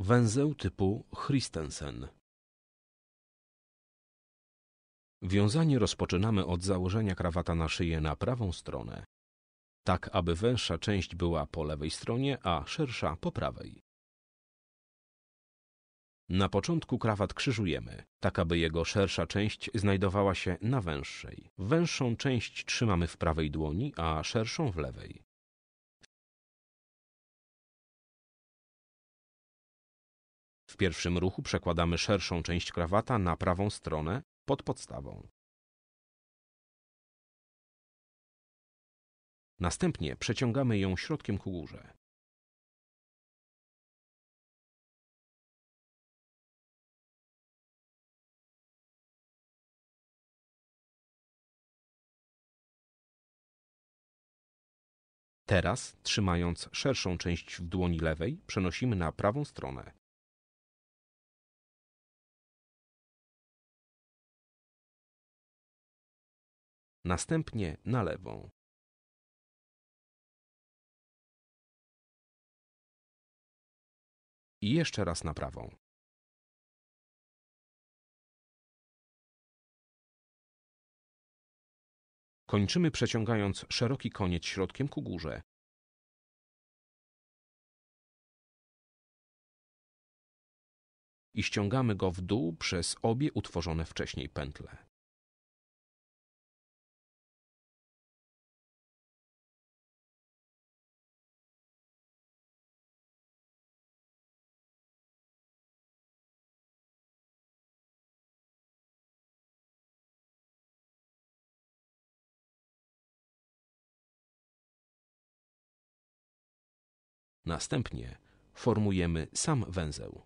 Węzeł typu Christensen Wiązanie rozpoczynamy od założenia krawata na szyję na prawą stronę, tak aby węższa część była po lewej stronie, a szersza po prawej. Na początku krawat krzyżujemy, tak aby jego szersza część znajdowała się na węższej. Węższą część trzymamy w prawej dłoni, a szerszą w lewej. W pierwszym ruchu przekładamy szerszą część krawata na prawą stronę pod podstawą. Następnie przeciągamy ją środkiem ku górze. Teraz, trzymając szerszą część w dłoni lewej, przenosimy na prawą stronę. następnie na lewą. I jeszcze raz na prawą. Kończymy przeciągając szeroki koniec środkiem ku górze. I ściągamy go w dół przez obie utworzone wcześniej pętle. Następnie formujemy sam węzeł.